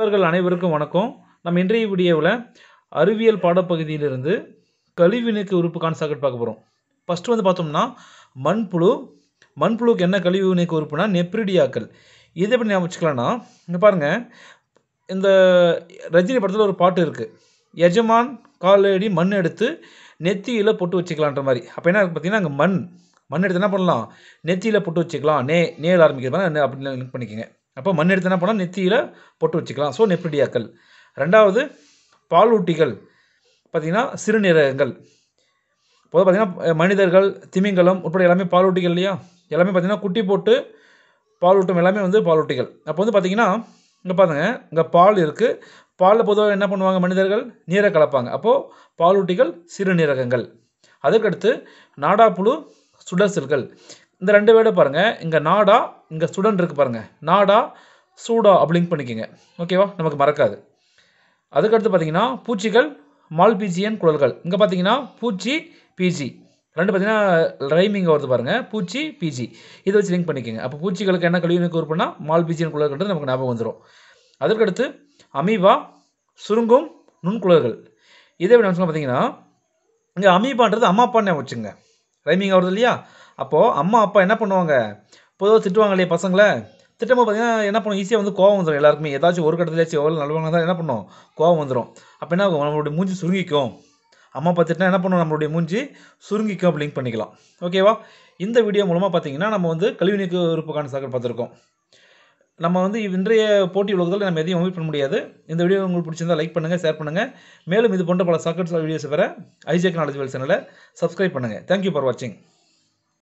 நண்பர்கள் அனைவருக்கும் வணக்கம் நம்ம இன்றைய வீடியோவில் அறிவியல் பாடப்பகுதியிலிருந்து கழிவுநீக்கு உறுப்பு கான்சாக்ட் பார்க்க போகிறோம் ஃபஸ்ட்டு வந்து பார்த்தோம்னா மண்புழு மண்புழுக்கு என்ன கழிவு நீக்க உறுப்புனா நெப்ரிடியாக்கள் இதை எப்படி ஞாபகம் வச்சுக்கலாம்னா இங்கே பாருங்கள் இந்த ரஜினி படத்தில் ஒரு பாட்டு இருக்குது எஜமான் காலடி மண் எடுத்து நெத்தியில் பொட்டு வச்சுக்கலான்ற மாதிரி அப்போ என்ன இருக்குது பார்த்தீங்கன்னா அங்கே மண் மண் எடுத்து என்ன பண்ணலாம் நெத்தியில் பொட்டு வச்சுக்கலாம் நே நேர் ஆரம்பிக்கிறது அப்படின்னு லிங்க் பண்ணிக்கோங்க அப்போ மண் எடுத்து என்ன பண்ணால் நெத்தியில் போட்டு வச்சுக்கலாம் ஸோ நெப்படியாக்கள் ரெண்டாவது பாலூட்டிகள் பார்த்திங்கன்னா சிறுநீரகங்கள் பொதுவாக பார்த்திங்கன்னா மனிதர்கள் திமிங்கலம் உட்பட எல்லாமே பாலூட்டிகள் இல்லையா எல்லாமே பார்த்திங்கன்னா குட்டி போட்டு பாலூட்டம் எல்லாமே வந்து பாலூட்டிகள் அப்போ வந்து பார்த்திங்கன்னா இங்கே பாருங்க இங்கே பால் இருக்குது பாலில் பொதுவாக என்ன பண்ணுவாங்க மனிதர்கள் நீரை கலப்பாங்க அப்போது பாலூட்டிகள் சிறுநீரகங்கள் அதுக்கடுத்து நாடாப்புழு சுடர்சல்கள் இந்த ரெண்டு வேர்டை பாருங்கள் இங்கே நாடா இங்கே ஸ்டூடெண்ட் இருக்குது பாருங்கள் நாடா சூடா லிங்க் பண்ணிக்கோங்க ஓகேவா நமக்கு மறக்காது அதுக்கடுத்து பார்த்தீங்கன்னா பூச்சிகள் மால்பீஜியன் குழல்கள் இங்கே பார்த்தீங்கன்னா பூச்சி பிஜி ரெண்டு பார்த்தீங்கன்னா ரைமிங் வருது பாருங்கள் பூச்சி பிஜி இதை வச்சு லிங்க் பண்ணிக்கோங்க அப்போ பூச்சிகளுக்கு என்ன கழிவு மால் மால்பீஜியன் குழல்கள்ன்றது நமக்கு ஞாபகம் வந்துடும் அதற்கடுத்து அமீபா சுருங்கும் நுண்குழல்கள் இதே நிமிஷம் பார்த்தீங்கன்னா இங்கே அமீபான்றது அம்மாப்பான்னு வச்சுங்க ரைமிங் வருது இல்லையா அப்போது அம்மா அப்பா என்ன பண்ணுவாங்க பொதுவாக திட்டுவாங்க இல்லையா பசங்களை திட்டமாக பார்த்தீங்கன்னா என்ன பண்ணுவோம் ஈஸியாக வந்து கோவம் வந்துடும் எல்லாருக்குமே ஏதாச்சும் ஒரு கட்டத்துலேயாச்சும் எவ்வளோ நல்லவங்க தான் என்ன பண்ணும் கோவம் வந்துடும் அப்போ என்ன நம்மளுடைய மூஞ்சி சுருங்கிக்கும் அம்மா பார்த்துட்டுனா என்ன பண்ணுவோம் நம்மளுடைய மூஞ்சி சுருங்கிக்கும் அப்படி லிங்க் பண்ணிக்கலாம் ஓகேவா இந்த வீடியோ மூலமாக பார்த்தீங்கன்னா நம்ம வந்து கல்வி நீக்கு விருப்பக்கான சாக்கள் பார்த்துருக்கோம் நம்ம வந்து இன்றைய போட்டி உலகத்தில் நம்ம எதையும் ஒமிட் பண்ண முடியாது இந்த வீடியோ உங்களுக்கு பிடிச்சிருந்தா லைக் பண்ணுங்கள் ஷேர் பண்ணுங்கள் மேலும் இது போன்ற பல சாக்கெட்ஸ் வீடியோஸ் வர ஐஜெக் நாலேஜ் சேனலை சப்ஸ்கிரைப் பண்ணுங்கள் தேங்க்யூ ஃபார் வாட்சிங்